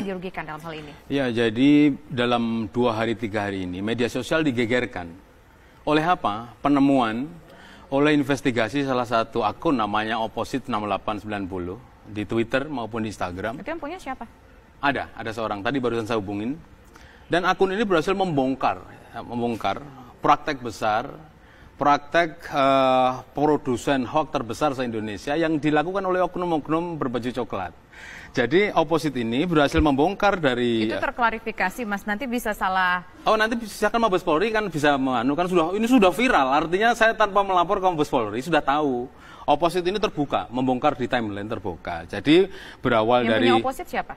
yang dirugikan dalam hal ini? Ya, jadi dalam dua hari tiga hari ini media sosial digegerkan. Oleh apa? Penemuan oleh investigasi salah satu akun namanya Oposit 6890 di Twitter maupun di Instagram. Itu yang punya siapa? Ada, ada seorang. Tadi barusan saya hubungin. Dan akun ini berhasil membongkar, membongkar praktek besar praktek uh, produsen hoax terbesar se-Indonesia yang dilakukan oleh oknum-oknum berbaju coklat. Jadi oposit ini berhasil membongkar dari itu eh, terklarifikasi mas nanti bisa salah oh nanti bisa kan Mabes Polri kan bisa menganu kan sudah ini sudah viral artinya saya tanpa melapor ke Mabes Polri sudah tahu oposit ini terbuka membongkar di timeline terbuka jadi berawal yang dari punya oposit siapa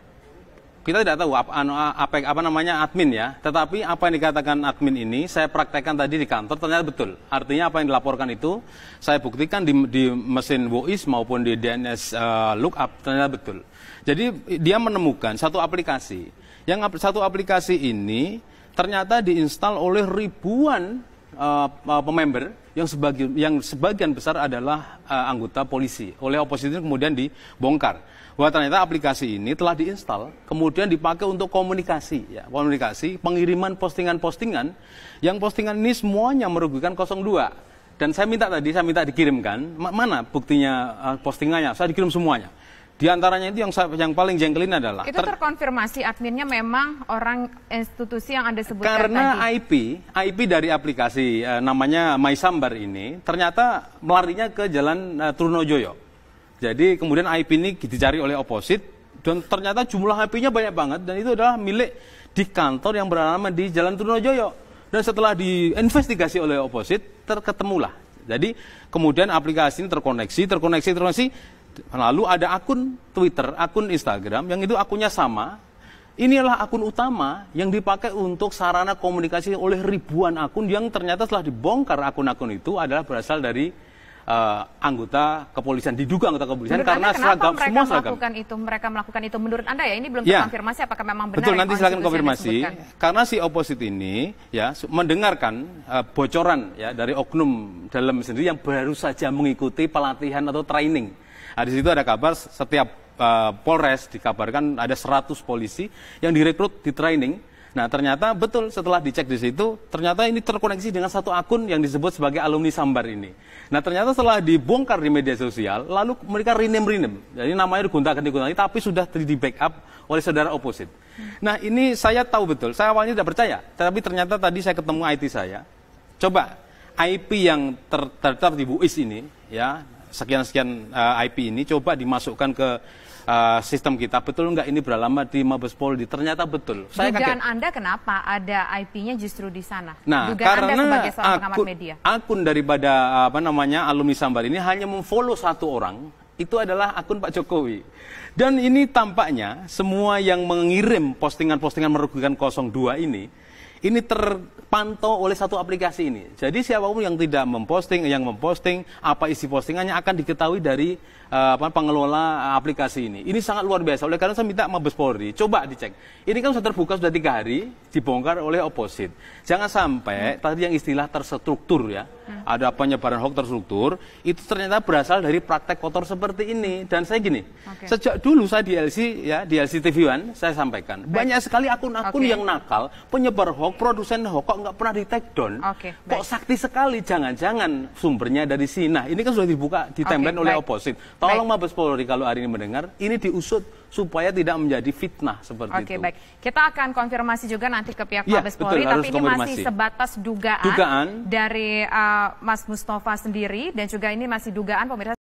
kita tidak tahu apa, anu, apa, apa namanya admin ya, tetapi apa yang dikatakan admin ini saya praktekkan tadi di kantor ternyata betul. Artinya apa yang dilaporkan itu saya buktikan di, di mesin voice maupun di DNS uh, eh, lookup ternyata betul. Jadi dia menemukan satu aplikasi yang satu aplikasi ini ternyata diinstal oleh ribuan uh, pemember yang sebagian yang sebagian besar adalah uh, anggota polisi oleh oposisi kemudian dibongkar bahwa ternyata aplikasi ini telah diinstal kemudian dipakai untuk komunikasi ya komunikasi pengiriman postingan-postingan yang postingan ini semuanya merugikan 02 dan saya minta tadi saya minta dikirimkan mana buktinya uh, postingannya saya dikirim semuanya di antaranya itu yang yang paling jengkelin adalah itu ter terkonfirmasi adminnya memang orang institusi yang Anda sebutkan Karena tadi. IP, IP dari aplikasi eh, namanya MySambar ini ternyata melarinya ke jalan eh, Trunojoyo. Jadi kemudian IP ini dicari oleh oposit dan ternyata jumlah IP-nya banyak banget dan itu adalah milik di kantor yang bernama di Jalan Trunojoyo. Dan setelah diinvestigasi oleh oposit, terketemulah. Jadi kemudian aplikasi ini terkoneksi, terkoneksi, terkoneksi Lalu ada akun Twitter, akun Instagram yang itu akunnya sama. Inilah akun utama yang dipakai untuk sarana komunikasi oleh ribuan akun yang ternyata telah dibongkar akun-akun itu adalah berasal dari uh, anggota kepolisian diduga anggota kepolisian menurut karena anda, seragam semua seragam. Melakukan itu mereka melakukan itu menurut anda ya ini belum ya. apakah memang benar? Betul nanti silakan konfirmasi karena si oposit ini ya mendengarkan uh, bocoran ya dari oknum dalam sendiri yang baru saja mengikuti pelatihan atau training Nah, di situ ada kabar setiap uh, Polres dikabarkan ada 100 polisi yang direkrut di training. Nah, ternyata betul setelah dicek di situ, ternyata ini terkoneksi dengan satu akun yang disebut sebagai alumni Sambar ini. Nah, ternyata setelah dibongkar di media sosial, lalu mereka rename rename. Jadi namanya digunakan digunakan, tapi sudah di backup oleh saudara oposit. Nah, ini saya tahu betul. Saya awalnya tidak percaya, tapi ternyata tadi saya ketemu IT saya. Coba IP yang terdaftar ter ter di BUIS ini, ya sekian-sekian uh, eh, IP ini coba dimasukkan ke uh, sistem kita betul nggak ini berlama di Mabes Polri ternyata betul saya dugaan anda kenapa ada IP-nya justru di sana nah dugaan karena anda sebagai seorang akun, media akun daripada apa namanya alumni Sambal ini hanya memfollow satu orang itu adalah akun Pak Jokowi dan ini tampaknya semua yang mengirim postingan-postingan merugikan 02 ini ini terpantau oleh satu aplikasi ini. Jadi siapapun yang tidak memposting, yang memposting apa isi postingannya akan diketahui dari uh, pengelola eh, aplikasi ini. Ini sangat luar biasa. Oleh karena saya minta Mabes Polri coba dicek. Ini kan sudah terbuka sudah tiga hari dibongkar oleh oposit. Jangan sampai hmm. tadi yang istilah terstruktur ya hmm. ada penyebaran hoax terstruktur, itu ternyata berasal dari praktek kotor seperti ini. Dan saya gini, okay. sejak dulu saya di LC ya, di LC TV One saya sampaikan, baik. banyak sekali akun-akun okay. yang nakal, penyebar hoax, produsen hoax kok nggak pernah di take down. Okay. Kok sakti sekali, jangan-jangan sumbernya dari sini. Nah, ini kan sudah dibuka di okay. oleh baik. oposit. Tolong Mabes Polri kalau hari ini mendengar, ini diusut supaya tidak menjadi fitnah seperti Oke, itu. Oke, baik. Kita akan konfirmasi juga nanti ke pihak ya, Mabes Polri, tapi ini masih sebatas dugaan, dugaan. dari uh, Mas Mustafa sendiri dan juga ini masih dugaan pemirsa